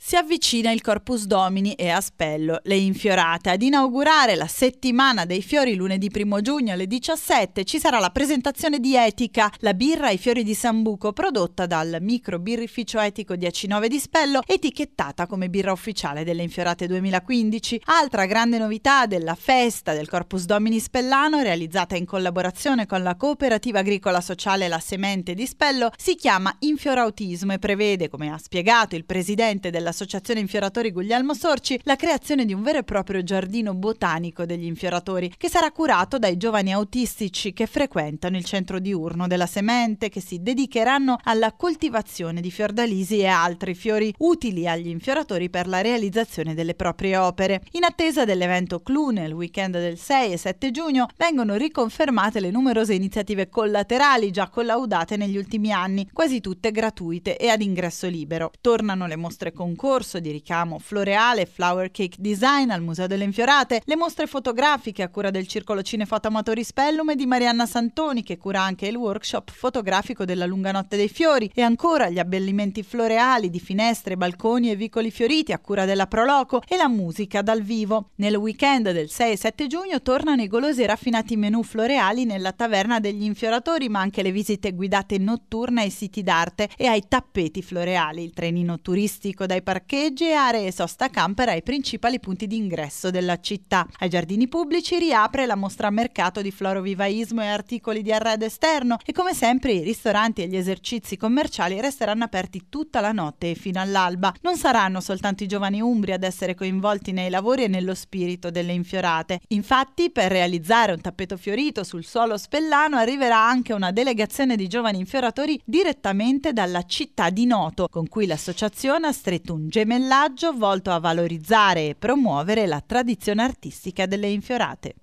Si avvicina il Corpus Domini e a Spello le Infiorate. Ad inaugurare la settimana dei fiori lunedì 1 giugno alle 17 ci sarà la presentazione di Etica, la birra ai fiori di Sambuco prodotta dal micro birrificio etico 19 di Spello, etichettata come birra ufficiale delle Infiorate 2015. Altra grande novità della festa del Corpus Domini Spellano, realizzata in collaborazione con la cooperativa agricola sociale La Semente di Spello, si chiama Infiorautismo e prevede, come ha spiegato il presidente della dell'Associazione Infioratori Guglielmo Sorci la creazione di un vero e proprio giardino botanico degli infioratori che sarà curato dai giovani autistici che frequentano il centro diurno della Semente che si dedicheranno alla coltivazione di fiordalisi e altri fiori utili agli infioratori per la realizzazione delle proprie opere. In attesa dell'evento Clou nel weekend del 6 e 7 giugno vengono riconfermate le numerose iniziative collaterali già collaudate negli ultimi anni, quasi tutte gratuite e ad ingresso libero. Tornano le mostre con concorso di ricamo floreale Flower Cake Design al Museo delle Infiorate, le mostre fotografiche a cura del Circolo Cinefoto Amatori Spellum e di Marianna Santoni che cura anche il workshop fotografico della Lunga Notte dei Fiori e ancora gli abbellimenti floreali di finestre, balconi e vicoli fioriti a cura della Proloco e la musica dal vivo. Nel weekend del 6 e 7 giugno tornano i golosi e raffinati menù floreali nella Taverna degli Infioratori ma anche le visite guidate notturne ai siti d'arte e ai tappeti floreali, il trenino turistico dai parcheggi e aree sosta camper ai principali punti di ingresso della città. Ai giardini pubblici riapre la mostra mercato di florovivaismo e articoli di arredo esterno e come sempre i ristoranti e gli esercizi commerciali resteranno aperti tutta la notte e fino all'alba. Non saranno soltanto i giovani umbri ad essere coinvolti nei lavori e nello spirito delle infiorate. Infatti, per realizzare un tappeto fiorito sul suolo spellano arriverà anche una delegazione di giovani infioratori direttamente dalla città di Noto, con cui l'associazione ha stretto un un gemellaggio volto a valorizzare e promuovere la tradizione artistica delle infiorate.